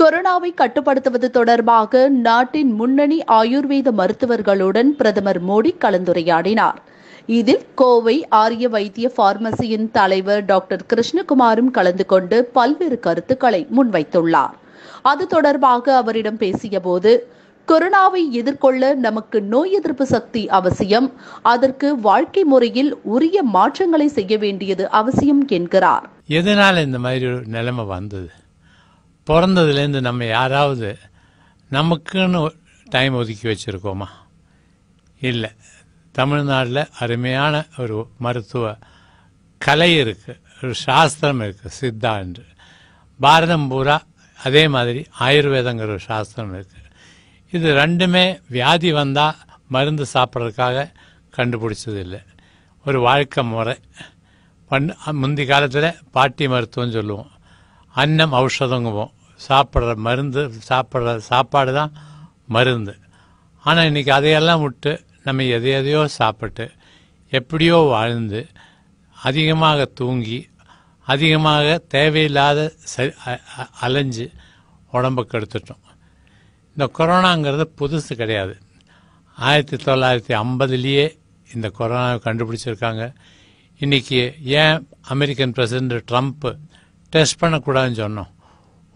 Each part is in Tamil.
கொரோனாவை கட்டுப்படுத்துவது தொடர்பாக நாட்டின் முன்னணி ஆயுர்வேத மருத்துவர்களுடன் பிரதமர் மோடி கலந்துரையாடினார் இதில் கோவை ஆரிய வைத்திய பார்மசியின் தலைவர் டாக்டர் கிருஷ்ணகுமாரும் கலந்து கொண்டு பல்வேறு கருத்துக்களை முன்வைத்துள்ளார் அது தொடர்பாக அவரிடம் பேசியபோது கொரோனாவை எதிர்கொள்ள நமக்கு நோய் எதிர்ப்பு சக்தி அவசியம் அதற்கு வாழ்க்கை முறையில் உரிய மாற்றங்களை செய்ய வேண்டியது அவசியம் என்கிறார் எதனால் இந்த மாதிரி நிலைமை வந்தது பிறந்ததுலேருந்து நம்ம யாராவது நமக்குன்னு டைம் ஒதுக்கி வச்சுருக்கோமா இல்லை தமிழ்நாட்டில் அருமையான ஒரு மருத்துவ கலை இருக்குது ஒரு சாஸ்திரம் இருக்குது சித்தா என்று பாரதம் பூரா அதே மாதிரி ஆயுர்வேதங்கிற ஒரு சாஸ்திரம் இருக்குது இது ரெண்டுமே வியாதி வந்தால் மருந்து சாப்பிட்றதுக்காக கண்டுபிடிச்சது இல்லை ஒரு வாழ்க்கை முறை பண் முந்தி காலத்தில் பாட்டி மருத்துவம் சொல்லுவோம் அன்னம் ஔஷதங்குவோம் சாப்பிட்ற மருந்து சாப்பிட்ற சாப்பாடு தான் மருந்து ஆனால் இன்றைக்கி அதையெல்லாம் விட்டு நம்ம எதை எதையோ சாப்பிட்டு எப்படியோ வாழ்ந்து அதிகமாக தூங்கி அதிகமாக தேவையில்லாத ச அலைஞ்சு உடம்புக்கு கெடுத்துட்டோம் இந்த கொரோனாங்கிறது புதுசு கிடையாது ஆயிரத்தி தொள்ளாயிரத்தி ஐம்பதுலேயே இந்த கொரோனாவை கண்டுபிடிச்சிருக்காங்க இன்றைக்கி ஏன் அமெரிக்கன் பிரசிடண்ட் ட்ரம்ப்பு டெஸ்ட் பண்ணக்கூடாதுன்னு சொன்னோம்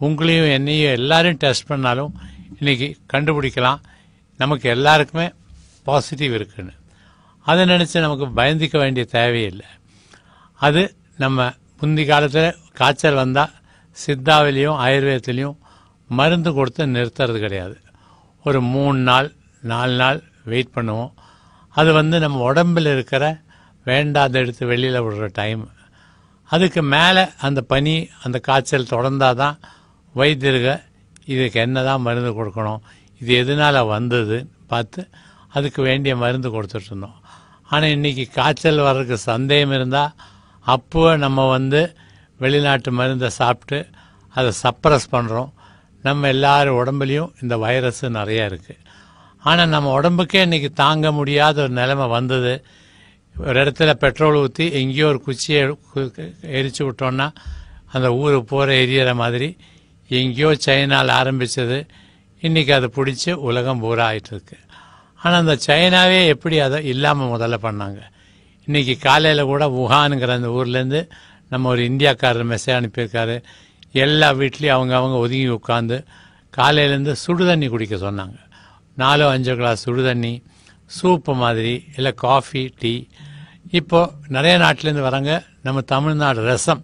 உங்களையும் என்னையும் எல்லாரையும் டெஸ்ட் பண்ணாலும் இன்றைக்கி கண்டுபிடிக்கலாம் நமக்கு எல்லாருக்குமே பாசிட்டிவ் இருக்குன்னு அதை நினச்சி நமக்கு பயந்திக்க வேண்டிய தேவையில்லை அது நம்ம முந்தி காலத்தில் காய்ச்சல் வந்தால் சித்தாவிலையும் ஆயுர்வேதத்துலேயும் மருந்து கொடுத்து நிறுத்துறது கிடையாது ஒரு மூணு நாள் நாலு நாள் வெயிட் பண்ணுவோம் அது வந்து நம்ம உடம்பில் இருக்கிற வேண்டாத எடுத்து வெளியில் விடுற டைம் அதுக்கு மேலே அந்த பனி அந்த காய்ச்சல் தொடர்ந்தால் தான் வைத்திருக்க இதுக்கு என்ன தான் மருந்து கொடுக்கணும் இது எதனால் வந்தது பார்த்து அதுக்கு வேண்டிய மருந்து கொடுத்துட்ருந்தோம் ஆனால் இன்றைக்கி காய்ச்சல் வர்றதுக்கு சந்தேகம் இருந்தால் அப்போ நம்ம வந்து வெளிநாட்டு மருந்தை சாப்பிட்டு அதை சப்ரஸ் பண்ணுறோம் நம்ம எல்லார் உடம்புலேயும் இந்த வைரஸ் நிறையா இருக்குது ஆனால் நம்ம உடம்புக்கே இன்றைக்கி தாங்க முடியாத ஒரு நிலைமை வந்தது ஒரு இடத்துல பெட்ரோல் ஊற்றி எங்கேயோ ஒரு குச்சியை எரிச்சு விட்டோன்னா அந்த ஊர் போகிற எரியற மாதிரி எங்கேயோ சைனாவில் ஆரம்பித்தது இன்றைக்கி அதை பிடிச்சி உலகம் பூராகிட்டு இருக்கு ஆனால் அந்த சைனாவே எப்படி அதை இல்லாமல் முதல்ல பண்ணாங்க இன்றைக்கி காலையில் கூட வுஹானுங்கிற அந்த ஊர்லேருந்து நம்ம ஒரு இந்தியாக்காரர் மெசேஜ் அனுப்பியிருக்காரு எல்லா வீட்லேயும் அவங்க அவங்க ஒதுங்கி உட்காந்து காலையிலேருந்து சுடு தண்ணி குடிக்க சொன்னாங்க நாலோ அஞ்சோ கிளாஸ் சுடு தண்ணி சூப்பு மாதிரி இல்லை காஃபி டீ இப்போது நிறைய நாட்டிலேருந்து வராங்க நம்ம தமிழ்நாடு ரசம்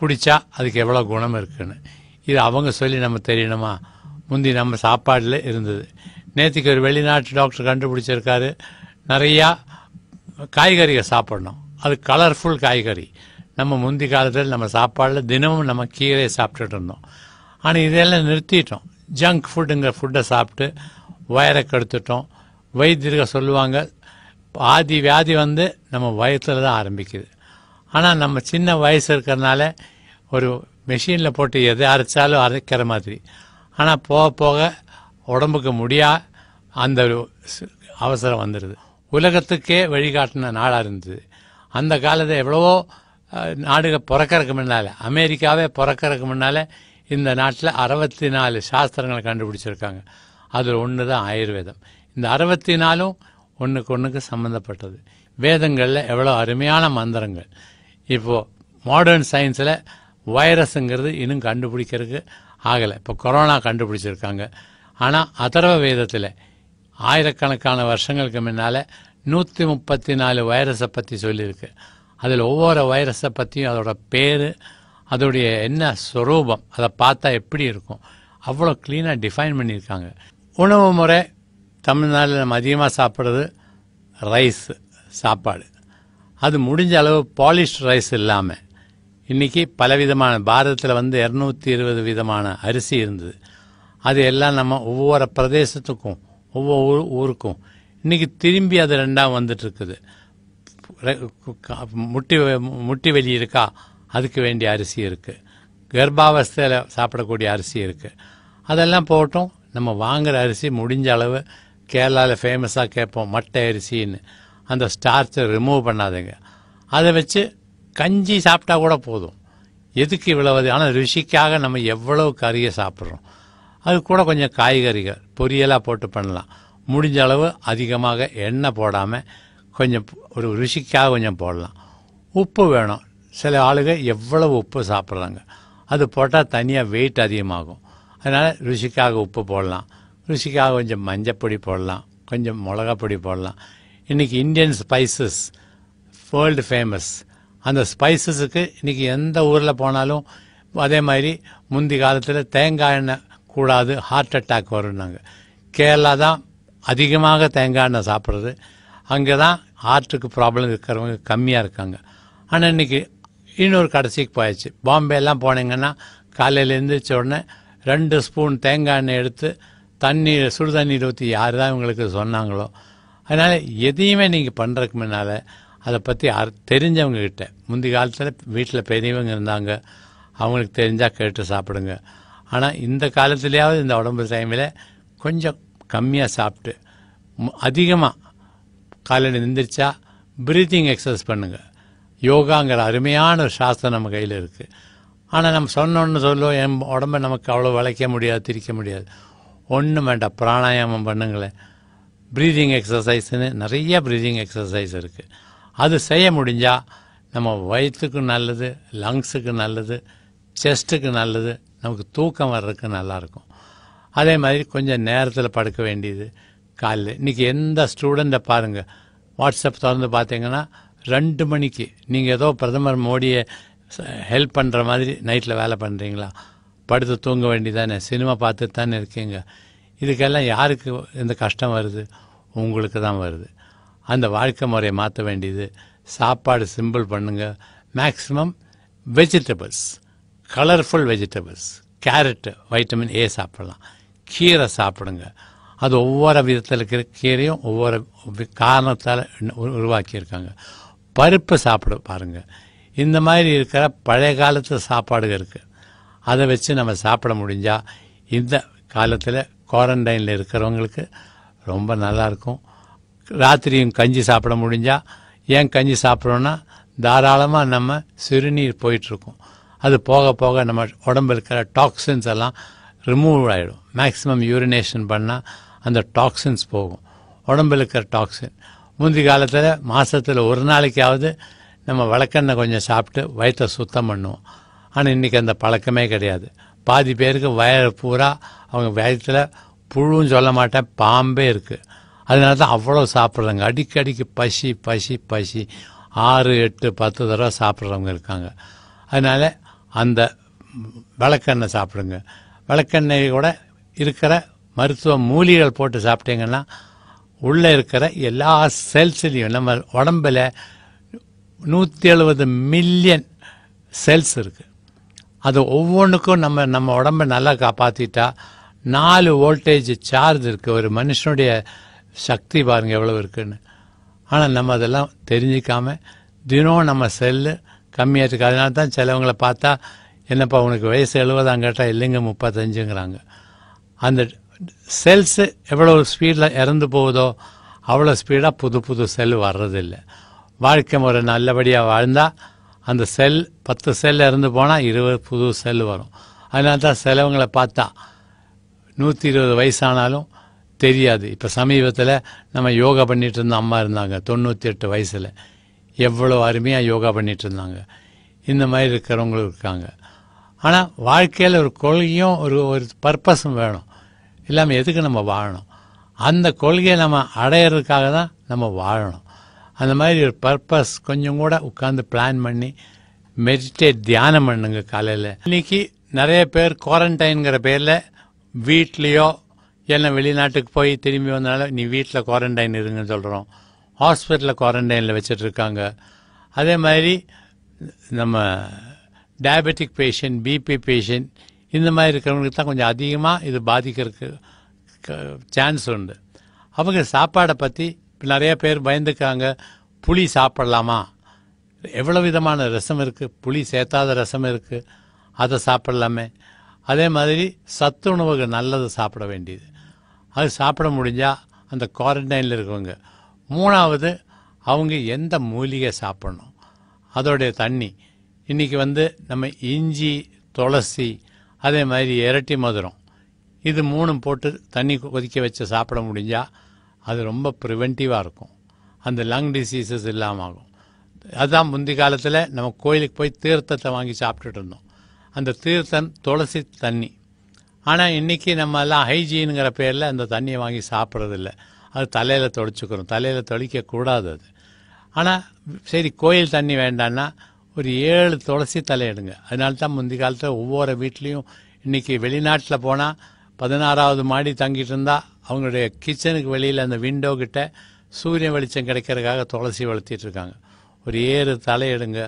குடித்தா அதுக்கு எவ்வளோ குணம் இருக்குதுன்னு இது அவங்க சொல்லி நம்ம தெரியணுமா முந்தி நம்ம சாப்பாடில் இருந்தது நேற்றுக்கு ஒரு வெளிநாட்டு டாக்டர் கண்டுபிடிச்சிருக்காரு நிறையா காய்கறிகள் சாப்பிடணும் அது கலர்ஃபுல் காய்கறி நம்ம முந்தி காலத்தில் நம்ம சாப்பாடில் தினமும் நம்ம கீரையை சாப்பிட்டுட்டு இருந்தோம் ஆனால் இதெல்லாம் நிறுத்திட்டோம் ஜங்க் ஃபுட்டுங்கிற ஃபுட்டை சாப்பிட்டு வயரை கெடுத்துட்டோம் வைத்தியர்கள் சொல்லுவாங்க ஆதி வியாதி வந்து நம்ம வயத்தில் தான் ஆரம்பிக்குது ஆனால் நம்ம சின்ன வயசு இருக்கிறதுனால ஒரு மிஷினில் போட்டு எதை அரைச்சாலும் அரைக்கிற மாதிரி ஆனால் போக போக உடம்புக்கு முடியா அந்த அவசரம் வந்துடுது உலகத்துக்கே வழிகாட்டின நாடாக இருந்தது அந்த காலத்தில் எவ்வளவோ நாடுக பிறக்கிறதுக்கு முன்னால் அமெரிக்காவே பிறக்கறதுக்கு முன்னால் இந்த நாட்டில் அறுபத்தி நாலு சாஸ்திரங்களை கண்டுபிடிச்சிருக்காங்க அதில் ஒன்று தான் ஆயுர்வேதம் இந்த அறுபத்தி நாலும் ஒன்றுக்கு ஒன்றுக்கு சம்மந்தப்பட்டது வேதங்களில் எவ்வளோ அருமையான மந்திரங்கள் இப்போது மாடர்ன் சயின்ஸில் வைரஸுங்கிறது இன்னும் கண்டுபிடிக்கிறதுக்கு ஆகலை இப்போ கொரோனா கண்டுபிடிச்சிருக்காங்க ஆனால் அதர்வ வேதத்தில் ஆயிரக்கணக்கான வருஷங்களுக்கு முன்னால் நூற்றி முப்பத்தி நாலு வைரஸை பற்றி சொல்லியிருக்கு அதில் ஒவ்வொரு வைரஸை பற்றியும் அதோட பேர் அதோடைய என்ன சுரூபம் அதை பார்த்தா எப்படி இருக்கும் அவ்வளோ க்ளீனாக டிஃபைன் பண்ணியிருக்காங்க உணவு முறை தமிழ்நாட்டில் நம்ம அதிகமாக சாப்பிட்றது ரைஸ் சாப்பாடு அது முடிஞ்ச அளவு பாலிஷ்ட் ரைஸ் இல்லாமல் இன்றைக்கி பலவிதமான பாரதத்தில் வந்து இரநூத்தி இருபது விதமான அரிசி இருந்தது அது எல்லாம் நம்ம ஒவ்வொரு பிரதேசத்துக்கும் ஒவ்வொரு ஊருக்கும் இன்றைக்கி திரும்பி அது ரெண்டாம் இருக்குது முட்டி முட்டி வெளி இருக்கா அதுக்கு வேண்டிய அரிசி இருக்குது கர்ப்பாவஸ்தையில் சாப்பிடக்கூடிய அரிசி இருக்குது அதெல்லாம் போட்டோம் நம்ம வாங்குகிற அரிசி முடிஞ்ச அளவு கேரளாவில் ஃபேமஸாக கேட்போம் மட்டை அரிசின்னு அந்த ஸ்டார்ச்சை ரிமூவ் பண்ணாதுங்க அதை வச்சு கஞ்சி சாப்பிட்டா கூட போதும் எதுக்கு இவ்வளவு ஆனால் ருசிக்காக நம்ம எவ்வளவு கறியை சாப்பிட்றோம் அது கூட கொஞ்சம் காய்கறிகள் பொரியலாக போட்டு பண்ணலாம் முடிஞ்ச அளவு அதிகமாக எண்ணெய் போடாமல் கொஞ்சம் ஒரு ருசிக்காக கொஞ்சம் போடலாம் உப்பு வேணும் சில ஆளுக எவ்வளவு உப்பு சாப்பிட்றாங்க அது போட்டால் தனியாக வெயிட் அதிகமாகும் அதனால் ருசிக்காக உப்பு போடலாம் ருசிக்காக கொஞ்சம் மஞ்சப்பொடி போடலாம் கொஞ்சம் மிளகாப்பொடி போடலாம் இன்றைக்கி இந்தியன் ஸ்பைசஸ் வேர்ல்டு ஃபேமஸ் அந்த ஸ்பைசஸுக்கு இன்றைக்கி எந்த ஊரில் போனாலும் அதே மாதிரி முந்தி காலத்தில் தேங்காய் எண்ணெய் கூடாது ஹார்ட் அட்டாக் வரும்னாங்க கேரளா தான் அதிகமாக தேங்காய் எண்ணெய் சாப்பிட்றது அங்கே தான் ஹார்ட்டுக்கு ப்ராப்ளம் இருக்கிறவங்க கம்மியாக இருக்காங்க ஆனால் இன்றைக்கி இன்னொரு கடைசிக்கு போயாச்சு பாம்பேலாம் போனீங்கன்னா காலையில் எழுந்திரிச்ச உடனே ரெண்டு ஸ்பூன் தேங்காய் எண்ணெய் எடுத்து தண்ணீர் சுடுதண்ணீர் ஊற்றி யார் தான் இவங்களுக்கு சொன்னாங்களோ அதனால் எதையுமே நீங்கள் பண்ணுறதுக்கு முன்னால் அதை பற்றி தெரிஞ்சவங்கக்கிட்ட முந்தி காலத்தில் வீட்டில் பெரியவங்க இருந்தாங்க அவங்களுக்கு தெரிஞ்சால் கேட்டு சாப்பிடுங்க ஆனால் இந்த காலத்துலேயாவது இந்த உடம்பு டைமில் கொஞ்சம் கம்மியாக சாப்பிட்டு அதிகமாக காலையில் நிந்திரிச்சா ப்ரீத்திங் எக்ஸசைஸ் பண்ணுங்கள் யோகாங்கிற அருமையான ஒரு சாஸ்திரம் நம்ம கையில் இருக்குது ஆனால் நம்ம சொன்னோன்னு சொல்லுவோம் என் உடம்பை நமக்கு அவ்வளோ வளைக்க முடியாது திரிக்க முடியாது ஒன்றும் வேண்டாம் பிராணாயாமம் பண்ணுங்களேன் ப்ரீதிங் எக்ஸசைஸ்ன்னு நிறைய ப்ரீதிங் எக்ஸசைஸ் இருக்குது அது செய்ய முடிஞ்சால் நம்ம வயிற்றுக்கு நல்லது லங்ஸுக்கு நல்லது செஸ்ட்டுக்கு நல்லது நமக்கு தூக்கம் வர்றதுக்கு நல்லாயிருக்கும் அதே மாதிரி கொஞ்சம் நேரத்தில் படுக்க வேண்டியது காலையில் இன்றைக்கி எந்த ஸ்டூடெண்ட்டை பாருங்கள் வாட்ஸ்அப் திறந்து பார்த்தீங்கன்னா ரெண்டு மணிக்கு நீங்கள் ஏதோ பிரதமர் மோடியை ஹெல்ப் பண்ணுற மாதிரி நைட்டில் வேலை பண்ணுறீங்களா படுத்து தூங்க வேண்டியதானே சினிமா பார்த்துட்டு தானே இருக்கீங்க இதுக்கெல்லாம் யாருக்கு இந்த கஷ்டம் வருது உங்களுக்கு தான் வருது அந்த வாழ்க்கை முறையை மாற்ற வேண்டியது சாப்பாடு சிம்பிள் பண்ணுங்கள் maximum vegetables colourful vegetables carrot vitamin A சாப்பிடலாம் கீரை சாப்பிடுங்க அது ஒவ்வொரு விதத்தில் இருக்கிற கீரையும் ஒவ்வொரு காரணத்தால் உருவாக்கியிருக்காங்க பருப்பு சாப்பிட பாருங்கள் இந்த மாதிரி இருக்கிற பழைய காலத்து சாப்பாடுகள் இருக்குது அதை வச்சு நம்ம சாப்பிட முடிஞ்சால் இந்த காலத்தில் குவாரண்டைனில் இருக்கிறவங்களுக்கு ரொம்ப நல்லாயிருக்கும் ராத்திரியும் கஞ்சி சாப்பிட முடிஞ்சா ஏன் கஞ்சி சாப்பிட்றோன்னா தாராளமாக நம்ம சிறுநீர் போயிட்டுருக்கோம் அது போக போக நம்ம உடம்பு இருக்கிற டாக்ஸின்ஸ் எல்லாம் ரிமூவ் ஆகிடும் மேக்ஸிமம் யூரினேஷன் பண்ணால் அந்த டாக்ஸின்ஸ் போகும் உடம்பில் இருக்கிற டாக்ஸின் முந்தி காலத்தில் மாதத்தில் ஒரு நாளைக்காவது நம்ம வழக்கெண்ணெய் கொஞ்சம் சாப்பிட்டு வயிற்றை சுத்தம் பண்ணுவோம் ஆனால் இன்றைக்கி அந்த பழக்கமே கிடையாது பாதி பேருக்கு வயிறு பூரா அவங்க வயத்தில் புழுன்னு சொல்ல மாட்டேன் பாம்பே இருக்குது அதனால தான் அவ்வளோ சாப்பிட்றாங்க அடிக்கடிக்கு பசி பசி பசி ஆறு எட்டு பத்து தடவை சாப்பிட்றவங்க இருக்காங்க அதனால் அந்த விளக்கெண்ணெய் சாப்பிடுங்க விளக்கெண்ணெய் கூட இருக்கிற மருத்துவ மூலிகள் போட்டு சாப்பிட்டீங்கன்னா உள்ளே இருக்கிற எல்லா செல்ஸ்லையும் நம்ம உடம்பில் நூற்றி எழுபது மில்லியன் செல்ஸ் இருக்குது அது ஒவ்வொன்றுக்கும் நம்ம நம்ம உடம்பை நல்லா காப்பாற்றிட்டா நாலு வோல்டேஜ் சார்ஜ் இருக்குது ஒரு மனுஷனுடைய சக்தி பாருங்கள் எவ்வளோ இருக்குன்னு ஆனால் நம்ம அதெல்லாம் தெரிஞ்சிக்காம தினம் நம்ம செல்லு கம்மியாக இருக்குது அதனால தான் சிலவங்களை பார்த்தா என்னப்பா உனக்கு வயசு எழுபதாம் கேட்டால் இல்லைங்க முப்பத்தஞ்சுங்கிறாங்க அந்த செல்ஸு எவ்வளோ ஸ்பீடில் இறந்து போகுதோ அவ்வளோ ஸ்பீடாக புது புது செல் வர்றதில்லை வாழ்க்கை முறை நல்லபடியாக வாழ்ந்தால் அந்த செல் பத்து செல் இறந்து போனால் இருபது புது செல் வரும் அதனால தான் சிலவங்களை பார்த்தா நூற்றி இருபது வயசானாலும் தெரியாது இப்போ சமீபத்தில் நம்ம யோகா பண்ணிகிட்டு இருந்த அம்மா இருந்தாங்க தொண்ணூற்றி எட்டு வயசில் எவ்வளோ அருமையாக யோகா பண்ணிகிட்டு இருந்தாங்க இந்த மாதிரி இருக்கிறவங்களும் இருக்காங்க ஆனால் வாழ்க்கையில் ஒரு கொள்கையும் ஒரு ஒரு பர்பஸும் வேணும் இல்லாமல் எதுக்கு நம்ம வாழணும் அந்த கொள்கையை நம்ம அடையிறதுக்காக தான் நம்ம வாழணும் அந்த மாதிரி ஒரு பர்பஸ் கொஞ்சம் கூட உட்காந்து பிளான் பண்ணி மெடிடேட் தியானம் பண்ணுங்க காலையில் இன்னைக்கு நிறைய பேர் குவாரண்டைனுங்கிற பேரில் வீட்லேயோ ஏன்னா வெளிநாட்டுக்கு போய் திரும்பி வந்தனால நீ வீட்டில் குவாரண்டைன் இருங்கன்னு சொல்கிறோம் ஹாஸ்பிட்டலில் குவாரண்டைனில் வச்சிட்ருக்காங்க அதே மாதிரி நம்ம டயபெட்டிக் பேஷண்ட் பிபி பேஷண்ட் இந்த மாதிரி இருக்கிறவங்களுக்கு தான் கொஞ்சம் அதிகமாக இது பாதிக்கிறதுக்கு சான்ஸ் உண்டு அவங்க சாப்பாடை பற்றி இப்போ நிறைய பேர் பயந்துக்காங்க புளி சாப்பிட்லாமா எவ்வளோ விதமான ரசம் இருக்குது புளி சேர்த்தாத ரசம் இருக்குது அதை சாப்பிட்லாமே அதே மாதிரி சத்துணவுகள் நல்லது சாப்பிட வேண்டியது அது சாப்பிட முடிஞ்சால் அந்த குவாரண்டைனில் இருக்கவங்க மூணாவது அவங்க எந்த மூலிகை சாப்பிடணும் அதோடைய தண்ணி இன்றைக்கி வந்து நம்ம இஞ்சி துளசி அதே மாதிரி இரட்டி மதுரம் இது மூணும் போட்டு தண்ணி கொதிக்க வச்சு சாப்பிட முடிஞ்சால் அது ரொம்ப ப்ரிவென்டிவாக இருக்கும் அந்த லங் டிசீசஸ் இல்லாமல் ஆகும் அதுதான் முந்தி காலத்தில் நம்ம கோயிலுக்கு போய் தீர்த்தத்தை வாங்கி சாப்பிட்டுட்டு இருந்தோம் அந்த தீர்த்தம் துளசி தண்ணி ஆனால் இன்றைக்கி நம்ம எல்லாம் ஹைஜீனுங்கிற பேரில் அந்த தண்ணியை வாங்கி சாப்பிட்றதில்ல அது தலையில் தொடச்சிக்கிறோம் தலையில் தொலைக்கக்கூடாது அது ஆனால் சரி கோயில் தண்ணி வேண்டான்னா ஒரு ஏழு துளசி தலையிடுங்க அதனால தான் முந்தைய காலத்தில் ஒவ்வொரு வீட்லேயும் இன்றைக்கி வெளிநாட்டில் போனால் பதினாறாவது மாடி தங்கிட்டு இருந்தால் அவங்களுடைய கிச்சனுக்கு வெளியில் அந்த விண்டோ கிட்ட சூரிய வெளிச்சம் கிடைக்கிறதுக்காக துளசி வளர்த்திட்டு ஒரு ஏறு தலையிடுங்க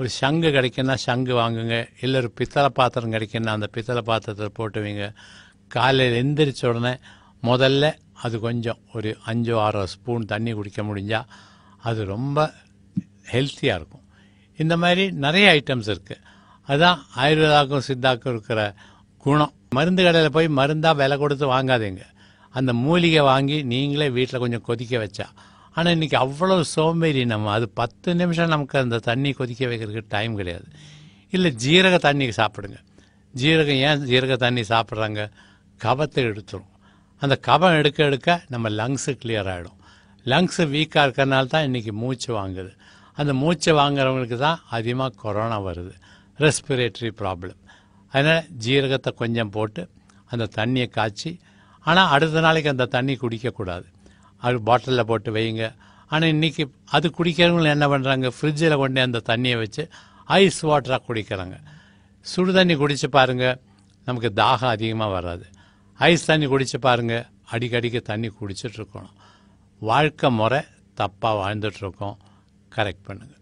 ஒரு சங்கு கிடைக்குன்னா சங்கு வாங்குங்க இல்லை ஒரு பித்தளை பாத்திரம் கிடைக்குன்னா அந்த பித்தளை பாத்திரத்தில் போட்டு வைங்க காலையில் எந்திரிச்ச உடனே முதல்ல அது கொஞ்சம் ஒரு அஞ்சோ ஆறோ ஸ்பூன் தண்ணி குடிக்க முடிஞ்சால் அது ரொம்ப ஹெல்த்தியாக இருக்கும் இந்த மாதிரி நிறைய ஐட்டம்ஸ் இருக்குது அதுதான் ஆயுர்வேதாக்கும் சித்தாக்கும் இருக்கிற குணம் மருந்து கடையில் போய் மருந்தாக விலை கொடுத்து வாங்காதீங்க அந்த மூலிகை வாங்கி நீங்களே வீட்டில் கொஞ்சம் கொதிக்க வச்சா ஆனால் இன்றைக்கி அவ்வளோ சோம்பேறி நம்ம அது பத்து நிமிஷம் நமக்கு அந்த தண்ணி கொதிக்க வைக்கிறதுக்கு டைம் கிடையாது இல்லை ஜீரக தண்ணி சாப்பிடுங்க ஜீரகம் ஏன் ஜீரக தண்ணி சாப்பிட்றாங்க கபத்தை எடுத்துரும் அந்த கபம் எடுக்க எடுக்க நம்ம லங்ஸு கிளியர் ஆகிடும் லங்ஸு வீக்காக இருக்கிறனால தான் இன்றைக்கி மூச்சு வாங்குது அந்த மூச்சை வாங்குறவங்களுக்கு தான் அதிகமாக கொரோனா வருது ரெஸ்பிரேட்டரி ப்ராப்ளம் அதனால் ஜீரகத்தை கொஞ்சம் போட்டு அந்த தண்ணியை காய்ச்சி ஆனால் அடுத்த நாளைக்கு அந்த தண்ணி குடிக்கக்கூடாது அது பாட்டிலில் போட்டு வைங்க ஆனால் இன்றைக்கி அது குடிக்கிறவங்க என்ன பண்ணுறாங்க ஃப்ரிட்ஜில் கொண்டு அந்த தண்ணியை வச்சு ஐஸ் வாட்டராக குடிக்கிறாங்க சுடு தண்ணி குடித்து பாருங்கள் நமக்கு தாகம் அதிகமாக வராது ஐஸ் தண்ணி குடித்து பாருங்கள் அடிக்கடிக்கு தண்ணி குடிச்சிட்ருக்கணும் வாழ்க்கை முறை தப்பாக வாழ்ந்துட்டுருக்கோம் கரெக்ட் பண்ணுங்கள்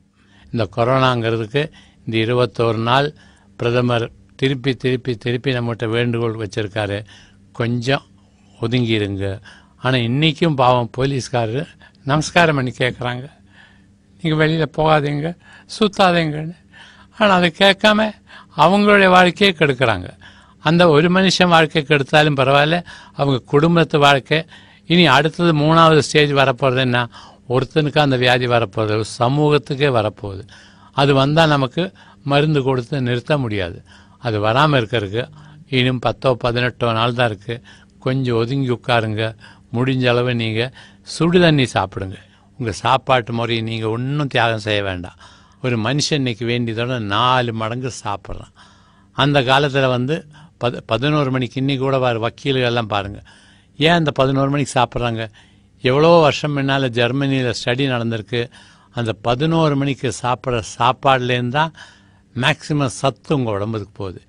இந்த கொரோனாங்கிறதுக்கு இந்த இருபத்தோரு நாள் பிரதமர் திருப்பி திருப்பி திருப்பி நம்மகிட்ட வேண்டுகோள் வச்சுருக்காரு கொஞ்சம் ஒதுங்கிருங்க ஆனால் இன்றைக்கும் பாவம் போலீஸ்காரர் நமஸ்காரம் பண்ணி கேட்குறாங்க நீங்கள் வெளியில் போகாதீங்க சுத்தாதீங்கன்னு ஆனால் அதை கேட்காம அவங்களுடைய வாழ்க்கையை கெடுக்கிறாங்க அந்த ஒரு மனுஷன் வாழ்க்கை கெடுத்தாலும் பரவாயில்ல அவங்க குடும்பத்து வாழ்க்கை இனி அடுத்தது மூணாவது ஸ்டேஜ் வரப்போகிறது என்ன ஒருத்தனுக்கு அந்த வியாதி வரப்போகுது சமூகத்துக்கே வரப்போகுது அது வந்தால் நமக்கு மருந்து கொடுத்து நிறுத்த முடியாது அது வராமல் இருக்கிறதுக்கு இன்னும் பத்தோ பதினெட்டோ நாள் தான் இருக்குது கொஞ்சம் ஒதுங்கி உட்காருங்க முடிஞ்ச அளவு நீங்கள் சுடுதண்ணி சாப்பிடுங்க உங்கள் சாப்பாட்டு முறையை நீங்கள் ஒன்றும் தியாகம் செய்ய வேண்டாம் ஒரு மனுஷன் இன்றைக்கி வேண்டியதோட நாலு மடங்கு சாப்பிட்றான் அந்த காலத்தில் வந்து பத பதினோரு மணிக்கு இன்றைக்கி கூட வர வக்கீல்கள்லாம் பாருங்கள் ஏன் அந்த பதினோரு மணிக்கு சாப்பிட்றாங்க எவ்வளோ வருஷம் முன்னால் ஜெர்மனியில் ஸ்டடி நடந்திருக்கு அந்த பதினோரு மணிக்கு சாப்பிட்ற சாப்பாடுலேருந்து தான் மேக்சிமம் சத்து உங்கள் உடம்புக்கு போகுது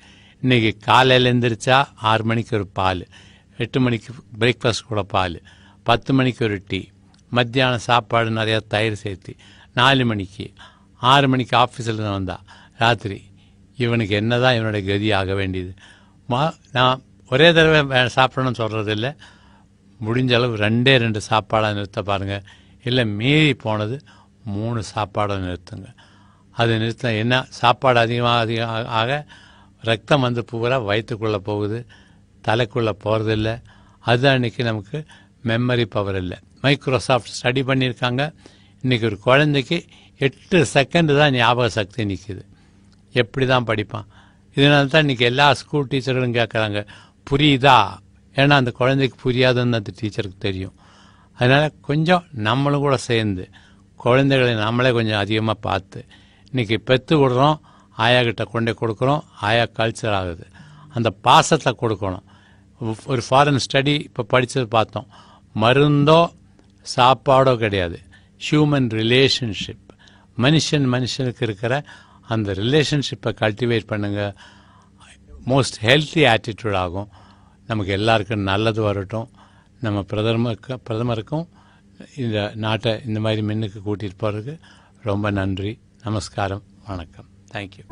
இன்றைக்கி காலையில் எழுந்திரிச்சா ஆறு மணிக்கு ஒரு பால் எட்டு மணிக்கு பிரேக்ஃபாஸ்ட் கூட பால் பத்து மணிக்கு ஒரு டீ மத்தியானம் சாப்பாடு நிறையா தயிர் சேர்த்து நாலு மணிக்கு ஆறு மணிக்கு ஆஃபீஸில் தான் வந்தா ராத்திரி இவனுக்கு என்ன தான் இவனுடைய கதி ஆக வேண்டியது மா நான் ஒரே தடவை சாப்பிடணும்னு சொல்கிறதில்ல முடிஞ்ச அளவு ரெண்டே ரெண்டு சாப்பாடாக நிறுத்த பாருங்கள் இல்லை மீறி போனது மூணு சாப்பாடை நிறுத்துங்க அது நிறுத்த என்ன சாப்பாடு அதிகமாக அதிகம் ஆக ரத்தம் வந்து பூரா வயிற்றுக்குள்ளே போகுது தலைக்குள்ளே போகிறதில்ல அதுதான் அன்றைக்கி நமக்கு மெமரி பவர் இல்லை மைக்ரோசாஃப்ட் ஸ்டடி பண்ணியிருக்காங்க இன்றைக்கி ஒரு குழந்தைக்கு எட்டு செகண்டு தான் ஞாபக சக்தி நிற்கிது எப்படி தான் படிப்பான் இதனால தான் இன்றைக்கி எல்லா ஸ்கூல் டீச்சர்களும் கேட்குறாங்க புரியுதா ஏன்னா அந்த குழந்தைக்கு புரியாதுன்னு அந்த டீச்சருக்கு தெரியும் அதனால் கொஞ்சம் நம்மளும் கூட சேர்ந்து குழந்தைகளை நம்மளே கொஞ்சம் அதிகமாக பார்த்து இன்றைக்கி பெற்று விடுறோம் ஆயா கிட்ட கொண்டு கொடுக்குறோம் ஆயா கல்ச்சர் ஆகுது அந்த பாசத்தை கொடுக்கணும் ஒரு ஃபாரின் ஸ்டடி இப்போ படித்தது பார்த்தோம் மருந்தோ சாப்பாடோ கிடையாது ஹியூமன் ரிலேஷன்ஷிப் மனுஷன் மனுஷனுக்கு இருக்கிற அந்த ரிலேஷன்ஷிப்பை கல்டிவேட் பண்ணுங்கள் மோஸ்ட் ஹெல்த்தி ஆட்டிடியூட் ஆகும் நமக்கு எல்லாருக்கும் நல்லது வரட்டும் நம்ம பிரதமருக்கு பிரதமருக்கும் இந்த நாட்டை இந்த மாதிரி மின்னுக்கு கூட்டிகிட்டு போகிறதுக்கு ரொம்ப நன்றி நமஸ்காரம் வணக்கம் தேங்க்யூ